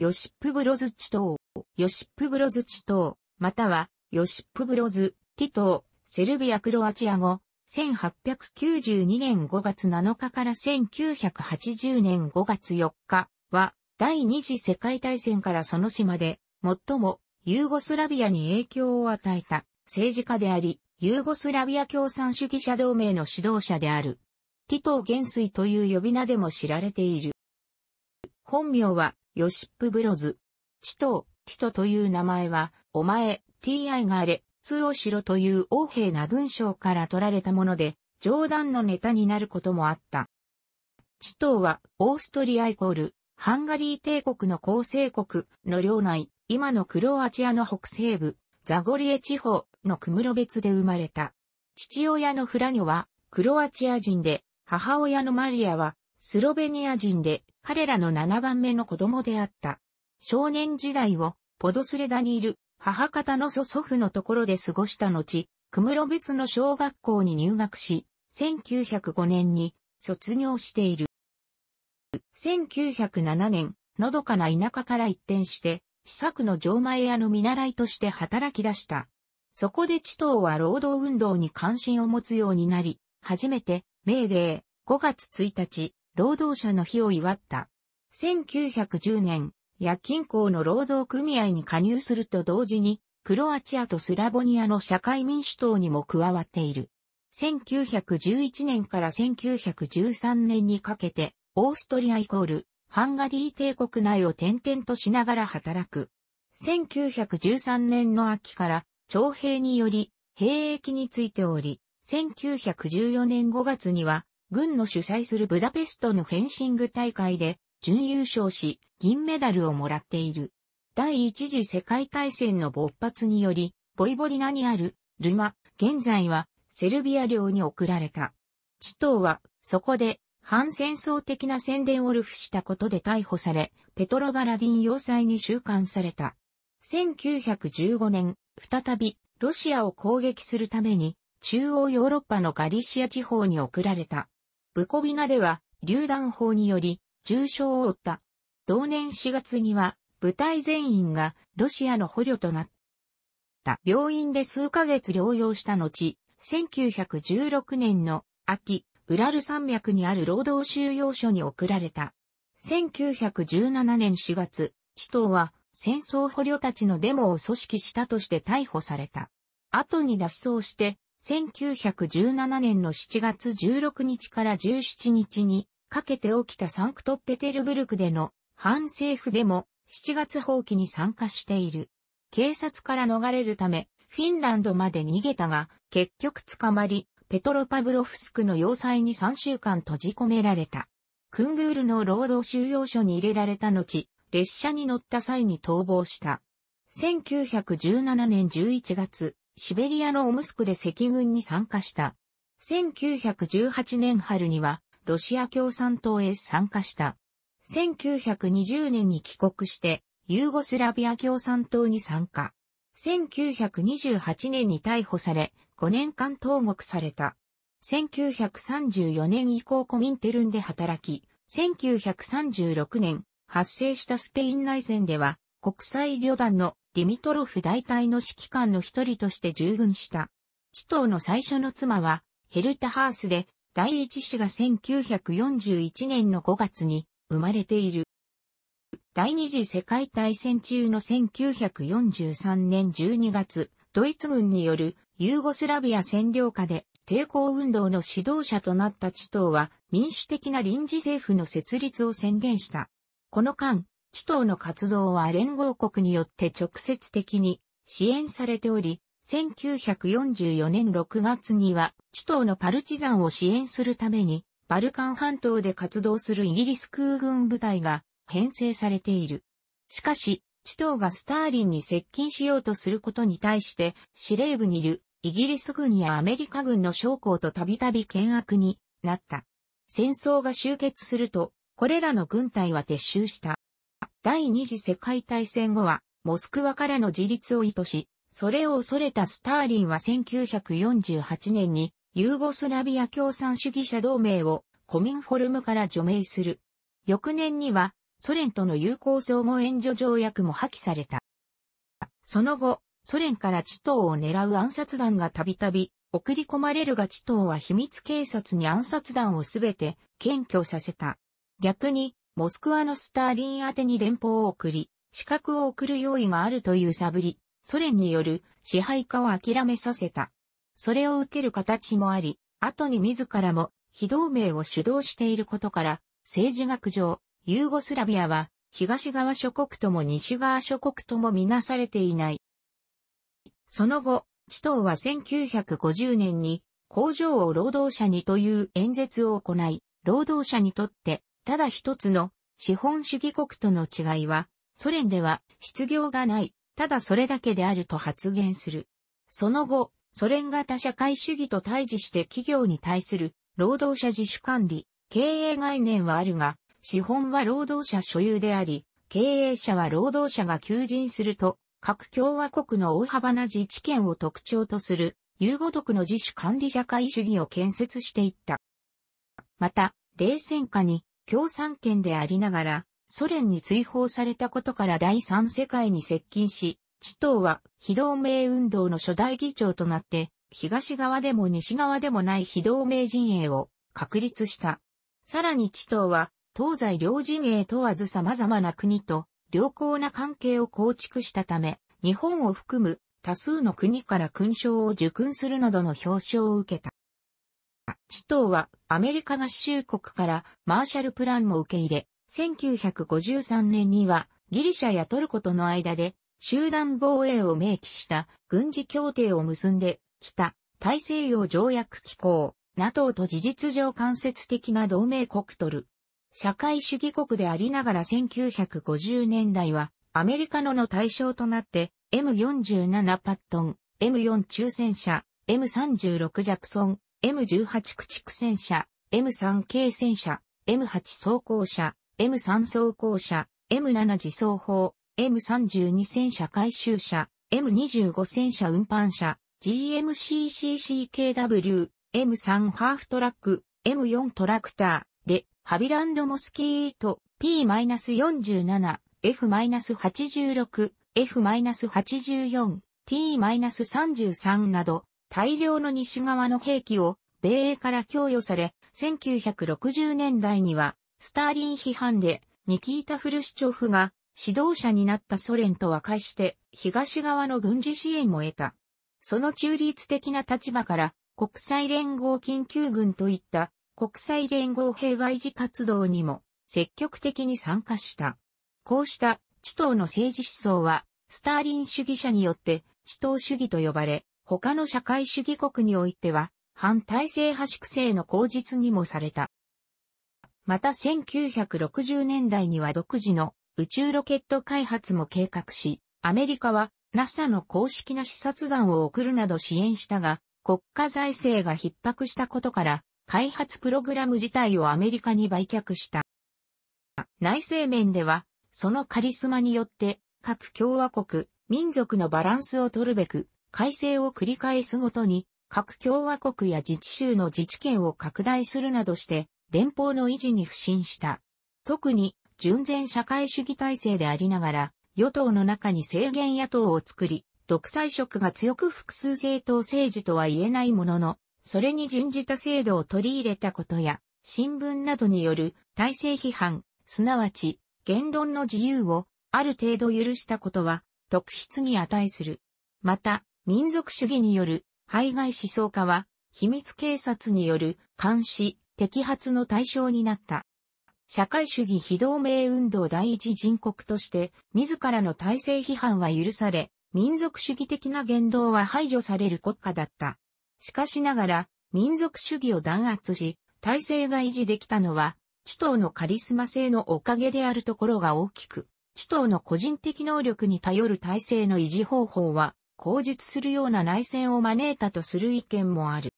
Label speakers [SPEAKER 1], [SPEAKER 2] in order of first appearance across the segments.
[SPEAKER 1] ヨシップブロズ地頭、ヨシップブロズ地頭、または、ヨシップブロズ、ティトセルビア・クロアチア語、1892年5月7日から1980年5月4日は、第二次世界大戦からその島で、最もユーゴスラビアに影響を与えた政治家であり、ユーゴスラビア共産主義者同盟の指導者である。ティト元帥という呼び名でも知られている。本名は、ヨシップ・ブロズ。チトー、ティトという名前は、お前、ti があれ、通をしろという横平な文章から取られたもので、冗談のネタになることもあった。チトーは、オーストリアイコール、ハンガリー帝国の構成国の領内、今のクロアチアの北西部、ザゴリエ地方のクムロ別で生まれた。父親のフラニョは、クロアチア人で、母親のマリアは、スロベニア人で彼らの7番目の子供であった。少年時代をポドスレダにいる母方の祖祖父のところで過ごした後、クムロ別の小学校に入学し、1905年に卒業している。1907年、のどかな田舎から一転して、試作の城前屋の見習いとして働き出した。そこで地頭は労働運動に関心を持つようになり、初めて、メーデー、5月1日、労働者の日を祝った。1910年、夜勤工の労働組合に加入すると同時に、クロアチアとスラボニアの社会民主党にも加わっている。1911年から1913年にかけて、オーストリアイコール、ハンガリー帝国内を転々としながら働く。1913年の秋から、徴兵により、兵役についており、1914年5月には、軍の主催するブダペストのフェンシング大会で準優勝し、銀メダルをもらっている。第一次世界大戦の勃発により、ボイボリナにある、ルマ、現在は、セルビア領に送られた。地頭は、そこで、反戦争的な宣伝をルフしたことで逮捕され、ペトロバラディン要塞に収監された。1915年、再び、ロシアを攻撃するために、中央ヨーロッパのガリシア地方に送られた。ブコビナでは、榴弾砲により、重傷を負った。同年4月には、部隊全員がロシアの捕虜となった。病院で数ヶ月療養した後、1916年の秋、ウラル山脈にある労働収容所に送られた。1917年4月、地頭は戦争捕虜たちのデモを組織したとして逮捕された。後に脱走して1917年の7月16日から17日にかけて起きたサンクトペテルブルクでの反政府デモ7月放棄に参加している。警察から逃れるためフィンランドまで逃げたが結局捕まりペトロパブロフスクの要塞に3週間閉じ込められた。クングールの労働収容所に入れられた後、列車に乗った際に逃亡した。1917年11月、シベリアのオムスクで赤軍に参加した。1918年春には、ロシア共産党へ参加した。1920年に帰国して、ユーゴスラビア共産党に参加。1928年に逮捕され、5年間投獄された。1934年以降コミンテルンで働き、1936年発生したスペイン内戦では国際旅団のディミトロフ大隊の指揮官の一人として従軍した。チトーの最初の妻は、ヘルタハースで、第一子が1941年の5月に生まれている。第二次世界大戦中の1943年12月、ドイツ軍によるユーゴスラビア占領下で抵抗運動の指導者となったチトーは民主的な臨時政府の設立を宣言した。この間、チ党の活動は連合国によって直接的に支援されており、1944年6月には、チ党のパルチザンを支援するために、バルカン半島で活動するイギリス空軍部隊が編成されている。しかし、チ党がスターリンに接近しようとすることに対して、司令部にいるイギリス軍やアメリカ軍の将校とたびたび険悪になった。戦争が終結すると、これらの軍隊は撤収した。第二次世界大戦後は、モスクワからの自立を意図し、それを恐れたスターリンは1948年に、ユーゴスラビア共産主義者同盟をコミンフォルムから除名する。翌年には、ソ連との友好相互援助条約も破棄された。その後、ソ連から地頭を狙う暗殺団がたびたび送り込まれるが地頭は秘密警察に暗殺団をすべて検挙させた。逆にモスクワのスターリン宛に電報を送り、資格を送る用意があるというサブリ、ソ連による支配下を諦めさせた。それを受ける形もあり、後に自らも非同盟を主導していることから、政治学上、ユーゴスラビアは東側諸国とも西側諸国ともみなされていない。その後、チトーは1950年に工場を労働者にという演説を行い、労働者にとってただ一つの資本主義国との違いは、ソ連では失業がない、ただそれだけであると発言する。その後、ソ連型社会主義と対峙して企業に対する労働者自主管理、経営概念はあるが、資本は労働者所有であり、経営者は労働者が求人すると、各共和国の大幅な自治権を特徴とする、有語徳の自主管理社会主義を建設していった。また、冷戦下に共産圏でありながら、ソ連に追放されたことから第三世界に接近し、地頭は非同盟運動の初代議長となって、東側でも西側でもない非同盟陣営を確立した。さらに地頭は、東西両陣営問わず様々な国と良好な関係を構築したため、日本を含む多数の国から勲章を受勲するなどの表彰を受けた。地頭はアメリカ合衆国からマーシャルプランも受け入れ、1953年にはギリシャやトルコとの間で集団防衛を明記した軍事協定を結んできた大西洋条約機構、NATO と事実上間接的な同盟国とる。社会主義国でありながら1950年代はアメリカのの対象となって M47 パットン、M4 中戦車、M36 ジャクソン、M18 駆逐戦車、M3 軽戦車、M8 装甲車、M3 装甲車、M7 自走砲、M32 戦車回収車、M25 戦車運搬車、GMCCCKW、M3 ハーフトラック、M4 トラクター、で、ハビランドモスキート、P-47、F-86、F-84、T-33 など、大量の西側の兵器を米英から供与され、1960年代には、スターリン批判で、ニキータ・フルシチョフが指導者になったソ連と和解して、東側の軍事支援も得た。その中立的な立場から、国際連合緊急軍といった国際連合平和維持活動にも積極的に参加した。こうした地頭の政治思想は、スターリン主義者によって地頭主義と呼ばれ、他の社会主義国においては、反体制派粛清の口実にもされた。また1960年代には独自の宇宙ロケット開発も計画し、アメリカは NASA の公式な視察団を送るなど支援したが、国家財政が逼迫したことから、開発プログラム自体をアメリカに売却した。内政面では、そのカリスマによって、各共和国、民族のバランスを取るべく、改正を繰り返すごとに、各共和国や自治州の自治権を拡大するなどして、連邦の維持に不信した。特に、純然社会主義体制でありながら、与党の中に制限野党を作り、独裁色が強く複数政党政治とは言えないものの、それに準じた制度を取り入れたことや、新聞などによる体制批判、すなわち言論の自由をある程度許したことは特筆に値する。また、民族主義による排外思想家は、秘密警察による監視、摘発の対象になった。社会主義非同盟運動第一人国として、自らの体制批判は許され、民族主義的な言動は排除される国家だった。しかしながら、民族主義を弾圧し、体制が維持できたのは、地頭のカリスマ性のおかげであるところが大きく、地頭の個人的能力に頼る体制の維持方法は、口述するような内戦を招いたとする意見もある。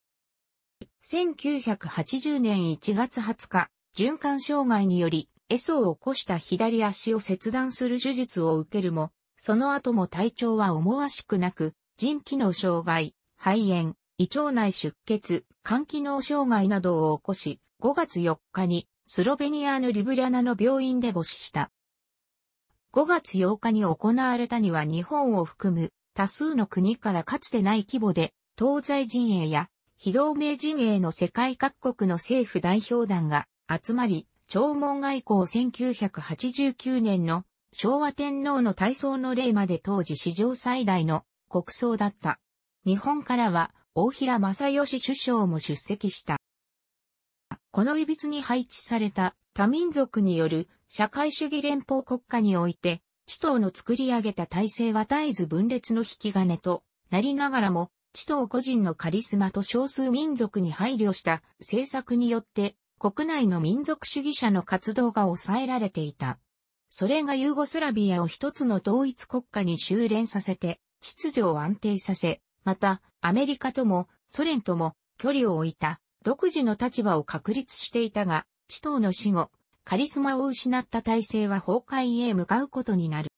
[SPEAKER 1] 1980年1月20日、循環障害により、エソを起こした左足を切断する手術を受けるも、その後も体調は思わしくなく、腎機能障害、肺炎、胃腸内出血、肝機能障害などを起こし、5月4日にスロベニアのリブリャナの病院で母死した。5月8日に行われたには日本を含む多数の国からかつてない規模で、東西陣営や非同盟陣営の世界各国の政府代表団が集まり、弔問外交1989年の昭和天皇の体操の例まで当時史上最大の国葬だった。日本からは大平正義首相も出席した。このいびつに配置された多民族による社会主義連邦国家において地頭の作り上げた体制は絶えず分裂の引き金となりながらも、地頭個人のカリスマと少数民族に配慮した政策によって国内の民族主義者の活動が抑えられていた。それがユーゴスラビアを一つの統一国家に修練させて、秩序を安定させ、またアメリカともソ連とも距離を置いた独自の立場を確立していたが、地頭の死後、カリスマを失った体制は崩壊へ向かうことになる。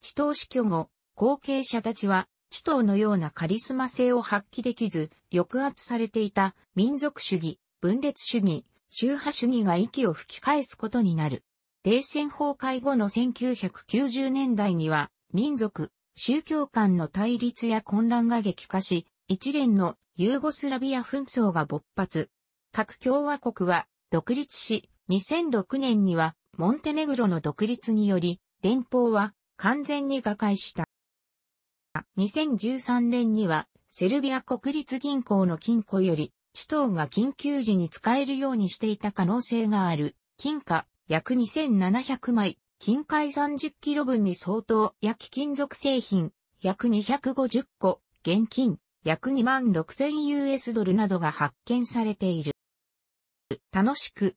[SPEAKER 1] 地頭死去後、後継者たちは、地頭のようなカリスマ性を発揮できず、抑圧されていた民族主義、分裂主義、宗派主義が息を吹き返すことになる。冷戦崩壊後の1990年代には、民族、宗教間の対立や混乱が激化し、一連のユーゴスラビア紛争が勃発。各共和国は独立し、2006年にはモンテネグロの独立により、連邦は完全に瓦解した。2013年にはセルビア国立銀行の金庫より、地頭が緊急時に使えるようにしていた可能性がある、金貨約2700枚、金塊3 0キロ分に相当焼き金属製品約250個、現金約2万 6000US ドルなどが発見されている。楽しく